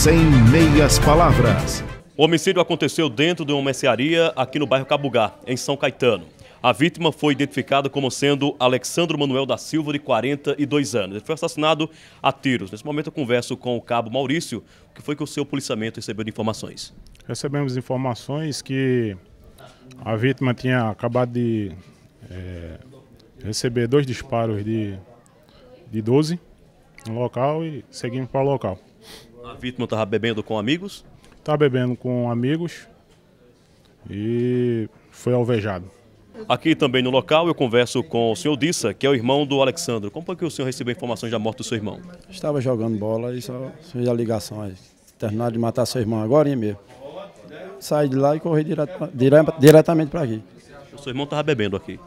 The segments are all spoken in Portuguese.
Sem meias palavras. O homicídio aconteceu dentro de uma mercearia aqui no bairro Cabugá, em São Caetano. A vítima foi identificada como sendo Alexandre Manuel da Silva, de 42 anos. Ele foi assassinado a tiros. Nesse momento eu converso com o cabo Maurício, que foi que o seu policiamento recebeu de informações. Recebemos informações que a vítima tinha acabado de é, receber dois disparos de, de 12 no local e seguimos para o local. A vítima estava bebendo com amigos? Estava tá bebendo com amigos e foi alvejado. Aqui também no local eu converso com o senhor Dissa, que é o irmão do Alexandre. Como é que o senhor recebeu informações da morte do seu irmão? Estava jogando bola e só fiz a ligação. Terminaram de matar seu irmão agora mesmo. Saí de lá e corri direto, dire, diretamente para aqui. O seu irmão estava bebendo aqui?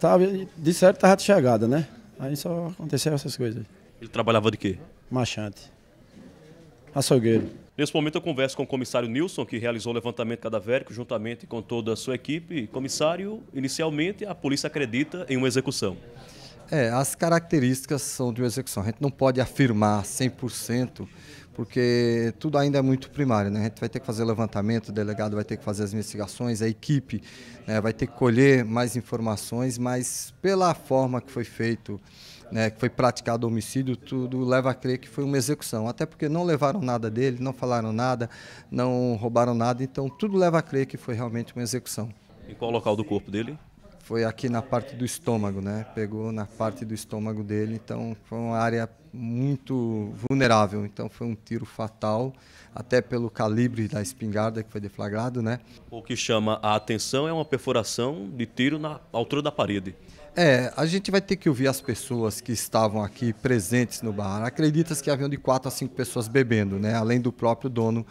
Tava, disseram que estava de chegada, né? Aí só aconteceu essas coisas. Ele trabalhava de quê? Machante açougueiro. Nesse momento eu converso com o comissário Nilson, que realizou o levantamento cadavérico juntamente com toda a sua equipe. Comissário, inicialmente a polícia acredita em uma execução. É, as características são de uma execução. A gente não pode afirmar 100% porque tudo ainda é muito primário, né? A gente vai ter que fazer levantamento, o delegado vai ter que fazer as investigações, a equipe né, vai ter que colher mais informações, mas pela forma que foi feito, né, que foi praticado o homicídio, tudo leva a crer que foi uma execução. Até porque não levaram nada dele, não falaram nada, não roubaram nada, então tudo leva a crer que foi realmente uma execução. E qual o local do corpo dele? foi aqui na parte do estômago, né? Pegou na parte do estômago dele, então foi uma área muito vulnerável. Então foi um tiro fatal, até pelo calibre da espingarda que foi deflagrado, né? O que chama a atenção é uma perfuração de tiro na altura da parede. É, a gente vai ter que ouvir as pessoas que estavam aqui presentes no bar. Acreditas que haviam de quatro a cinco pessoas bebendo, né? Além do próprio dono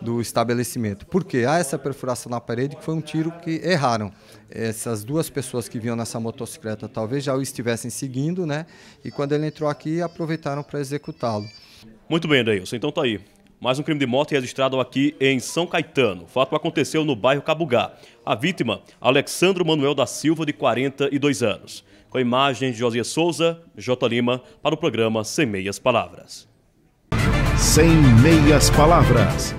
do estabelecimento. Por quê? Há essa perfuração na parede que foi um tiro que erraram. Essas duas pessoas que vinham nessa motocicleta talvez já o estivessem seguindo, né? E quando ele entrou aqui, aproveitaram para executá-lo. Muito bem, Deilson. Então tá aí. Mais um crime de morte registrado aqui em São Caetano. O fato aconteceu no bairro Cabugá. A vítima, Alexandro Manuel da Silva, de 42 anos. Com imagens de Josias Souza, J. Lima, para o programa Sem Meias Palavras. Sem Meias Palavras.